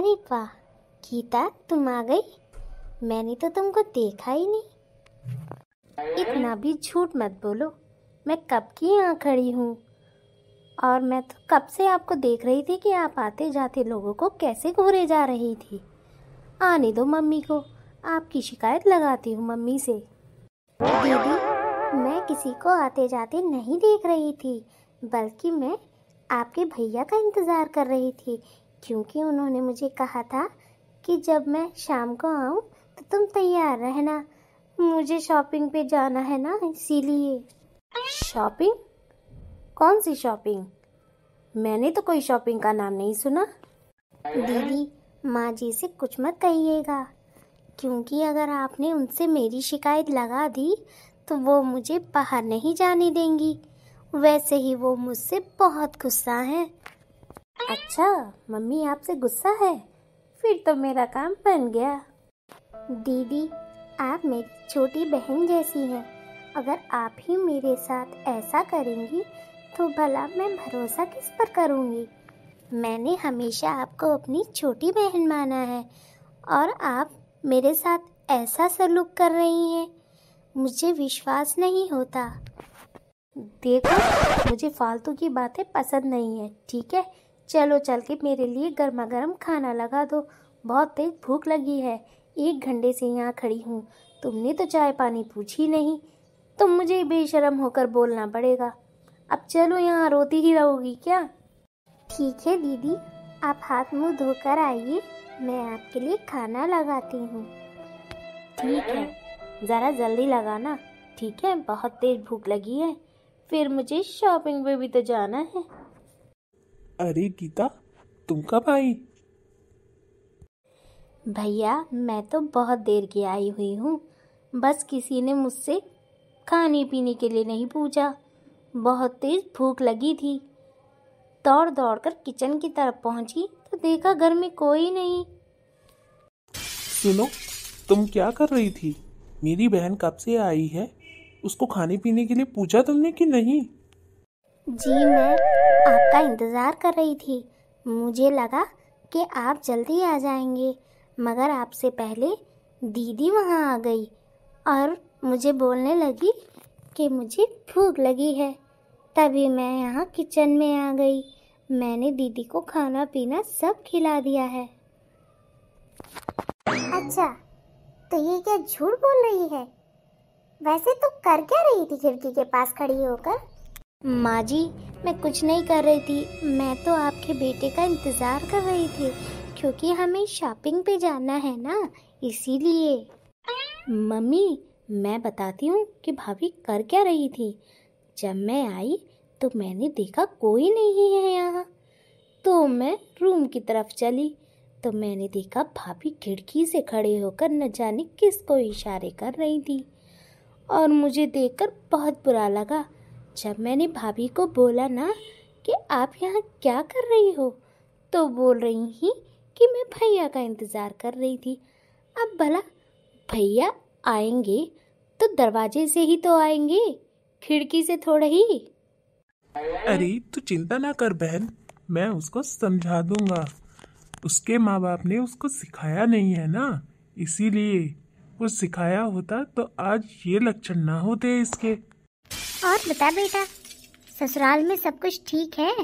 अरे वाह गीता तुम आ गई मैंने तो तुमको देखा ही नहीं इतना भी झूठ मत बोलो मैं कब की यहाँ खड़ी हूँ और मैं तो कब से आपको देख रही थी कि आप आते जाते लोगों को कैसे घूरे जा रही थी आने दो मम्मी को आपकी शिकायत लगाती हूँ मम्मी से दीदी मैं किसी को आते जाते नहीं देख रही थी बल्कि मैं आपके भैया का इंतज़ार कर रही थी क्योंकि उन्होंने मुझे कहा था कि जब मैं शाम को आऊँ तो तुम तैयार रहना मुझे शॉपिंग पे जाना है ना इसीलिए शॉपिंग कौन सी शॉपिंग मैंने तो कोई शॉपिंग का नाम नहीं सुना दीदी माँ जी से कुछ मत कहिएगा क्योंकि अगर आपने उनसे मेरी शिकायत लगा दी तो वो मुझे बाहर नहीं जाने देंगी वैसे ही वो मुझसे बहुत गुस्सा हैं अच्छा मम्मी आपसे गुस्सा है फिर तो मेरा काम बन गया दीदी आप मेरी छोटी बहन जैसी हैं अगर आप ही मेरे साथ ऐसा करेंगी तो भला मैं भरोसा किस पर करूँगी मैंने हमेशा आपको अपनी छोटी बहन माना है और आप मेरे साथ ऐसा सलूक कर रही हैं मुझे विश्वास नहीं होता देखो मुझे फालतू की बातें पसंद नहीं है ठीक है चलो चल के मेरे लिए गर्मा गर्म खाना लगा दो बहुत तेज भूख लगी है एक घंटे से यहाँ खड़ी हूँ तुमने तो चाय पानी पूछी नहीं तुम मुझे बेशरम होकर बोलना पड़ेगा अब चलो यहाँ रोती ही रहोगी क्या ठीक है दीदी आप हाथ मुंह धोकर आइए मैं आपके लिए खाना लगाती हूँ ठीक है ज़रा जल्दी लगाना ठीक है बहुत तेज़ भूख लगी है फिर मुझे शॉपिंग में भी तो जाना है अरे गीता तुम कब आई भैया मैं तो बहुत देर की आई हुई हूँ बस किसी ने मुझसे खाने पीने के लिए नहीं पूछा बहुत तेज़ भूख लगी थी दौड़ दौड़ कर किचन की तरफ पहुंची तो देखा घर में कोई नहीं सुनो तुम क्या कर रही थी मेरी बहन कब से आई है उसको खाने पीने के लिए पूछा तुमने कि नहीं जी मैं आपका इंतज़ार कर रही थी मुझे लगा कि आप जल्दी आ जाएंगे मगर आपसे पहले दीदी वहाँ आ गई और मुझे बोलने लगी कि मुझे भूख लगी है तभी मैं यहाँ किचन में आ गई मैंने दीदी को खाना पीना सब खिला दिया है अच्छा तो ये क्या झूठ बोल रही है वैसे तो कर क्या रही थी खिड़की के पास खड़ी होकर माँ जी मैं कुछ नहीं कर रही थी मैं तो आपके बेटे का इंतज़ार कर रही थी क्योंकि हमें शॉपिंग पे जाना है ना इसीलिए मम्मी मैं बताती हूँ कि भाभी कर क्या रही थी जब मैं आई तो मैंने देखा कोई नहीं है यहाँ तो मैं रूम की तरफ चली तो मैंने देखा भाभी खिड़की से खड़े होकर न जाने किसको इशारे कर रही थी और मुझे देखकर बहुत बुरा लगा जब मैंने भाभी को बोला ना कि आप यहाँ क्या कर रही हो तो बोल रही ही कि मैं भैया का इंतज़ार कर रही थी अब भला भैया आएंगे तो दरवाजे से ही तो आएंगे खिड़की से थोड़ा ही अरे तू चिंता ना कर बहन मैं उसको समझा दूंगा उसके माँ बाप ने उसको सिखाया नहीं है ना इसीलिए वो सिखाया होता तो आज ये लक्षण ना होते इसके और बता बेटा ससुराल में सब कुछ ठीक है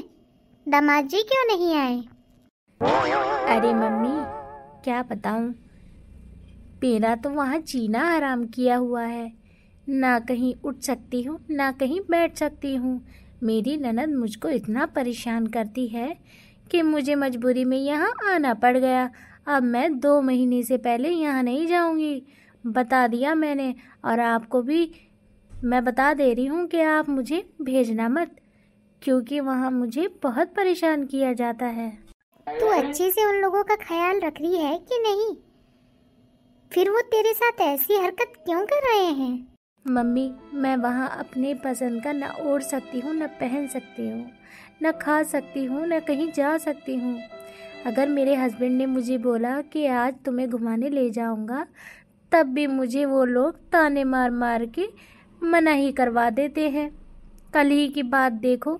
दामाद जी क्यों नहीं आए अरे मम्मी क्या बताऊं मेरा तो वहाँ जीना आराम किया हुआ है ना कहीं उठ सकती हूँ ना कहीं बैठ सकती हूँ मेरी ननद मुझको इतना परेशान करती है कि मुझे मजबूरी में यहाँ आना पड़ गया अब मैं दो महीने से पहले यहाँ नहीं जाऊँगी बता दिया मैंने और आपको भी मैं बता दे रही हूँ कि आप मुझे भेजना मत क्योंकि वहाँ मुझे बहुत परेशान किया जाता है तू अच्छे से उन लोगों का ख्याल रख रही है कि नहीं फिर वो तेरे साथ ऐसी हरकत क्यों कर रहे हैं मम्मी मैं वहाँ अपने पसंद का न ओढ़ सकती हूँ न पहन सकती हूँ न खा सकती हूँ न कहीं जा सकती हूँ अगर मेरे हस्बैंड ने मुझे बोला कि आज तुम्हें घुमाने ले जाऊँगा तब भी मुझे वो लोग ताने मार मार के मना ही करवा देते हैं कल ही की बात देखो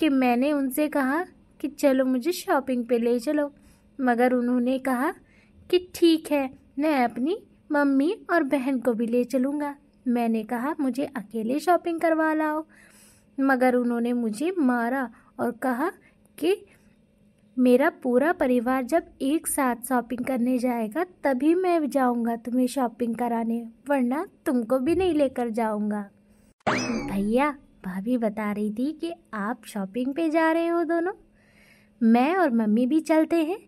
कि मैंने उनसे कहा कि चलो मुझे शॉपिंग पे ले चलो मगर उन्होंने कहा कि ठीक है मैं अपनी मम्मी और बहन को भी ले चलूँगा मैंने कहा मुझे अकेले शॉपिंग करवा लाओ मगर उन्होंने मुझे मारा और कहा कि मेरा पूरा परिवार जब एक साथ शॉपिंग करने जाएगा तभी मैं जाऊंगा तुम्हें शॉपिंग कराने वरना तुमको भी नहीं लेकर जाऊंगा भैया भाभी बता रही थी कि आप शॉपिंग पे जा रहे हो दोनों मैं और मम्मी भी चलते हैं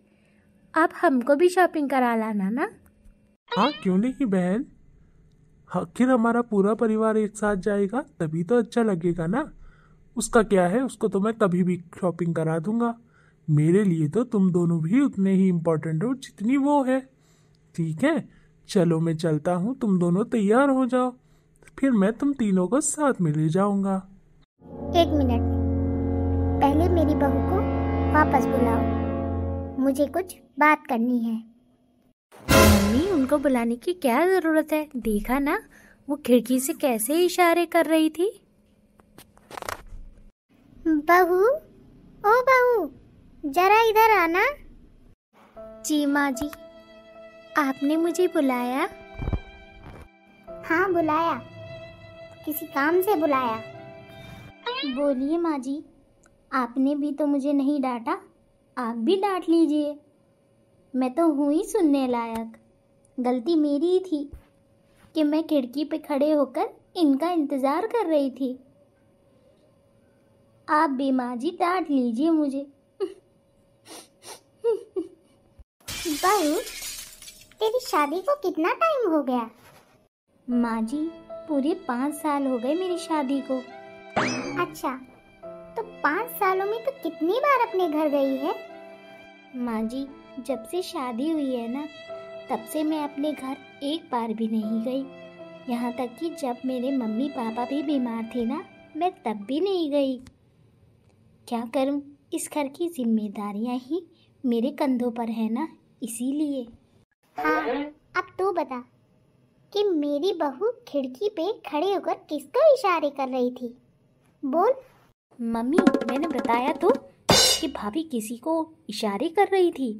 आप हमको भी शॉपिंग करा लाना ना हाँ क्यों नहीं बहन आखिर हमारा पूरा परिवार एक साथ जाएगा तभी तो अच्छा लगेगा ना उसका क्या है उसको तो मैं कभी भी शॉपिंग करा दूंगा मेरे लिए तो तुम दोनों भी उतने ही इम्पोर्टेंट हो जितनी वो है ठीक है चलो मैं चलता हूँ तुम दोनों तैयार हो जाओ फिर मैं तुम तीनों को साथ में ले जाऊंगा एक मिनट पहले मेरी बहू को वापस बुलाओ मुझे कुछ बात करनी है मम्मी उनको बुलाने की क्या जरूरत है देखा ना वो खिड़की से कैसे इशारे कर रही थी बहू ओ बहू जरा इधर आना जी माँ जी आपने मुझे बुलाया हाँ बुलाया किसी काम से बुलाया बोलिए माँ जी आपने भी तो मुझे नहीं डांटा आप भी डांट लीजिए मैं तो हूँ ही सुनने लायक गलती मेरी ही थी कि मैं खिड़की पे खड़े होकर इनका इंतज़ार कर रही थी आप भी माँ जी डांट लीजिए मुझे रूपाली तेरी शादी को कितना टाइम हो गया माँ जी पूरे पाँच साल हो गए मेरी शादी को अच्छा तो पाँच सालों में तो कितनी बार अपने घर गई है माँ जी जब से शादी हुई है ना तब से मैं अपने घर एक बार भी नहीं गई यहाँ तक कि जब मेरे मम्मी पापा भी बीमार थे ना मैं तब भी नहीं गई क्या करूँ इस घर की जिम्मेदारियाँ ही मेरे कंधों पर है ना इसीलिए हाँ, हाँ अब तो बता कि मेरी बहू खिड़की पे खड़े होकर किसका इशारे कर रही थी बोल मम्मी मैंने बताया तो कि भाभी किसी को इशारे कर रही थी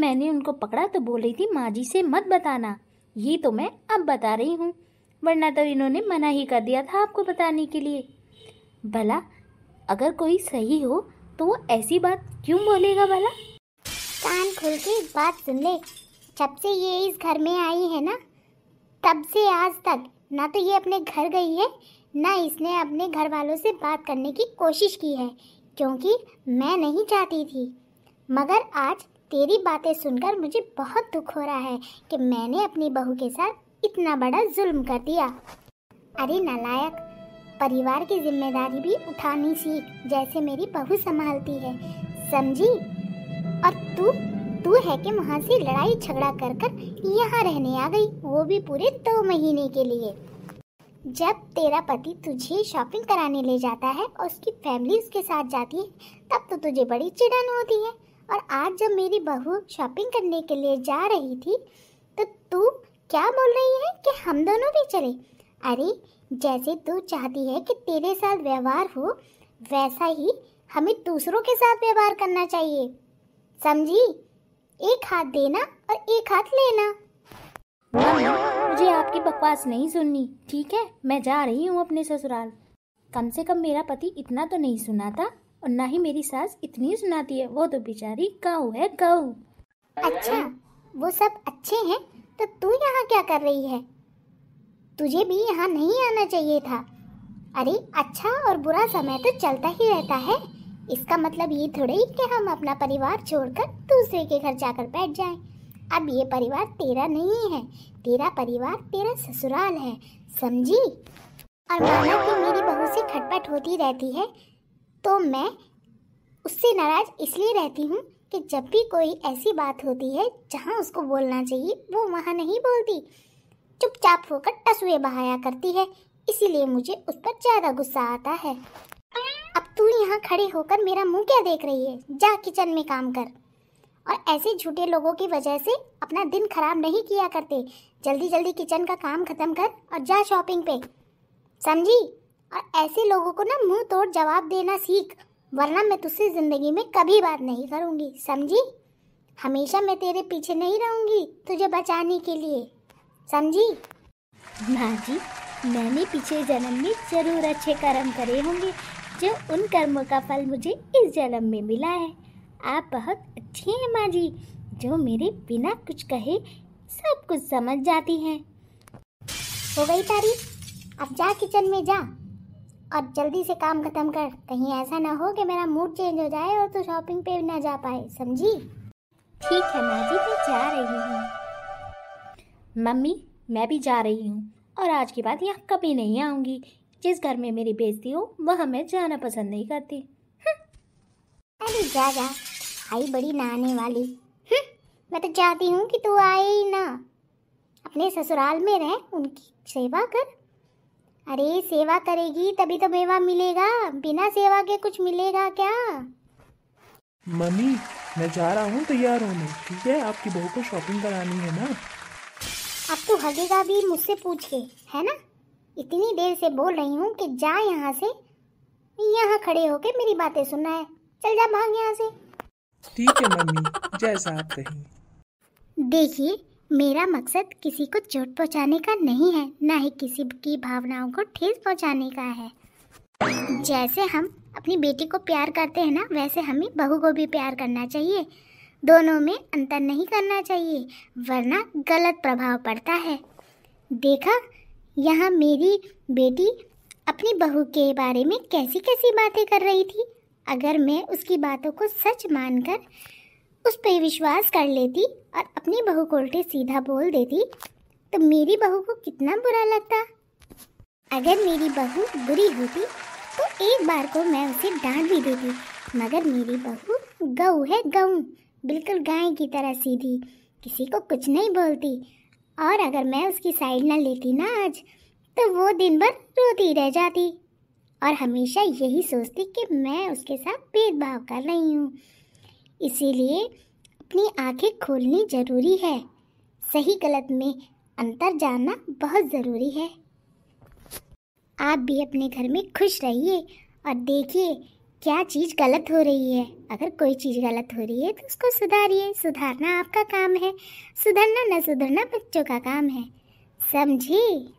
मैंने उनको पकड़ा तो बोल रही थी माँ जी से मत बताना ये तो मैं अब बता रही हूँ वरना तो इन्होंने मना ही कर दिया था आपको बताने के लिए भला अगर कोई सही हो तो वो ऐसी बात क्यों बोलेगा भला कान खुल के बात सुन ले जब से ये इस घर में आई है ना तब से आज तक ना तो ये अपने घर गई है ना इसने अपने घर वालों से बात करने की कोशिश की है क्योंकि मैं नहीं चाहती थी मगर आज तेरी बातें सुनकर मुझे बहुत दुख हो रहा है कि मैंने अपनी बहू के साथ इतना बड़ा जुल्म कर दिया अरे नालायक परिवार की जिम्मेदारी भी उठानी सीख जैसे मेरी बहू संभालती है समझी और तू तू है कि वहाँ से लड़ाई झगड़ा कर कर यहाँ रहने आ गई वो भी पूरे दो महीने के लिए जब तेरा पति तुझे शॉपिंग कराने ले जाता है और उसकी फैमिली उसके साथ जाती है तब तो तुझे बड़ी चिड़न होती है और आज जब मेरी बहू शॉपिंग करने के लिए जा रही थी तो तू क्या बोल रही है कि हम दोनों भी चले अरे जैसे तू चाहती है कि तेरे साथ व्यवहार हो वैसा ही हमें दूसरों के साथ व्यवहार करना चाहिए समझी एक हाथ देना और एक हाथ लेना मुझे आपकी बकवास नहीं सुननी ठीक है मैं जा रही हूँ अपने ससुराल कम से कम मेरा पति इतना तो नहीं सुनाता और ना ही मेरी सास इतनी सुनाती है वो तो बेचारी गाऊ है गाऊ अच्छा वो सब अच्छे हैं तो तू यहाँ क्या कर रही है तुझे भी यहाँ नहीं आना चाहिए था अरे अच्छा और बुरा समय तो चलता ही रहता है इसका मतलब ये थोड़े ही कि हम अपना परिवार छोड़कर दूसरे के घर जाकर बैठ जाएं। अब ये परिवार तेरा नहीं है तेरा परिवार तेरा ससुराल है समझी और माना कि मेरी बहू से खटपट होती रहती है तो मैं उससे नाराज इसलिए रहती हूँ कि जब भी कोई ऐसी बात होती है जहाँ उसको बोलना चाहिए वो वहाँ नहीं बोलती चुपचाप होकर टसुए बहाया करती है इसीलिए मुझे उस पर ज़्यादा गुस्सा आता है यहाँ खड़े होकर मेरा मुंह क्या देख रही है जा किचन में काम कर और ऐसे झूठे लोगों की वजह से अपना दिन खराब नहीं किया करते जल्दी जल्दी किचन का काम खत्म कर और जा शॉपिंग पे समझी और ऐसे लोगों को ना मुंह तोड़ जवाब देना सीख वरना मैं तुझसे ज़िंदगी में कभी बात नहीं करूँगी समझी हमेशा मैं तेरे पीछे नहीं रहूँगी तुझे बचाने के लिए समझी माँ जी मैंने पीछे जन्म में जरूर अच्छे कर्म करे होंगे जो उन कर्मों का फल मुझे इस जन्म में मिला है आप बहुत अच्छी हैं माँ जी जो मेरे बिना कुछ कहे सब कुछ समझ जाती हैं हो गई तारीफ अब जा किचन में जा और जल्दी से काम खत्म कर कहीं ऐसा ना हो कि मेरा मूड चेंज हो जाए और तू तो शॉपिंग पे ना जा पाए समझी ठीक है माँ जी मैं जा रही हूँ मम्मी मैं भी जा रही हूँ और आज के बाद यहाँ कभी नहीं आऊँगी जिस घर में मेरी बेजती हो वहाँ मैं जाना पसंद नहीं करती हम्म। अरे जा जा आई बड़ी नहाने वाली हम्म, मैं तो चाहती हूँ कि तू आए ही ना अपने ससुराल में रह उनकी सेवा कर अरे सेवा करेगी तभी तो मेवा मिलेगा बिना सेवा के कुछ मिलेगा क्या मम्मी मैं जा रहा हूँ तैयार होने ठीक है आपकी बहू को शॉपिंग करानी है ना अब तो हगेगा भी मुझसे पूछ के है ना इतनी देर से बोल रही हूँ कि जा यहाँ से यहाँ खड़े होके मेरी बातें सुनना है चल जा भाग यहाँ से ठीक है मम्मी जैसा आप कहें देखिए मेरा मकसद किसी को चोट पहुँचाने का नहीं है न ही किसी की भावनाओं को ठेस पहुँचाने का है जैसे हम अपनी बेटी को प्यार करते हैं ना वैसे हमें बहू को भी प्यार करना चाहिए दोनों में अंतर नहीं करना चाहिए वरना गलत प्रभाव पड़ता है देखा यहाँ मेरी बेटी अपनी बहू के बारे में कैसी कैसी बातें कर रही थी अगर मैं उसकी बातों को सच मानकर उस पर विश्वास कर लेती और अपनी बहू को उल्टे सीधा बोल देती तो मेरी बहू को कितना बुरा लगता अगर मेरी बहू बुरी होती तो एक बार को मैं उसे डांट भी देती मगर मेरी बहू गऊ है गऊ बिल्कुल गाय की तरह सीधी किसी को कुछ नहीं बोलती और अगर मैं उसकी साइड ना लेती ना आज तो वो दिन भर रोती रह जाती और हमेशा यही सोचती कि मैं उसके साथ भेदभाव कर रही हूँ इसीलिए अपनी आंखें खोलनी ज़रूरी है सही गलत में अंतर जानना बहुत ज़रूरी है आप भी अपने घर में खुश रहिए और देखिए क्या चीज़ गलत हो रही है अगर कोई चीज़ गलत हो रही है तो उसको सुधारिए सुधारना आपका काम है सुधरना न सुधरना बच्चों का काम है समझी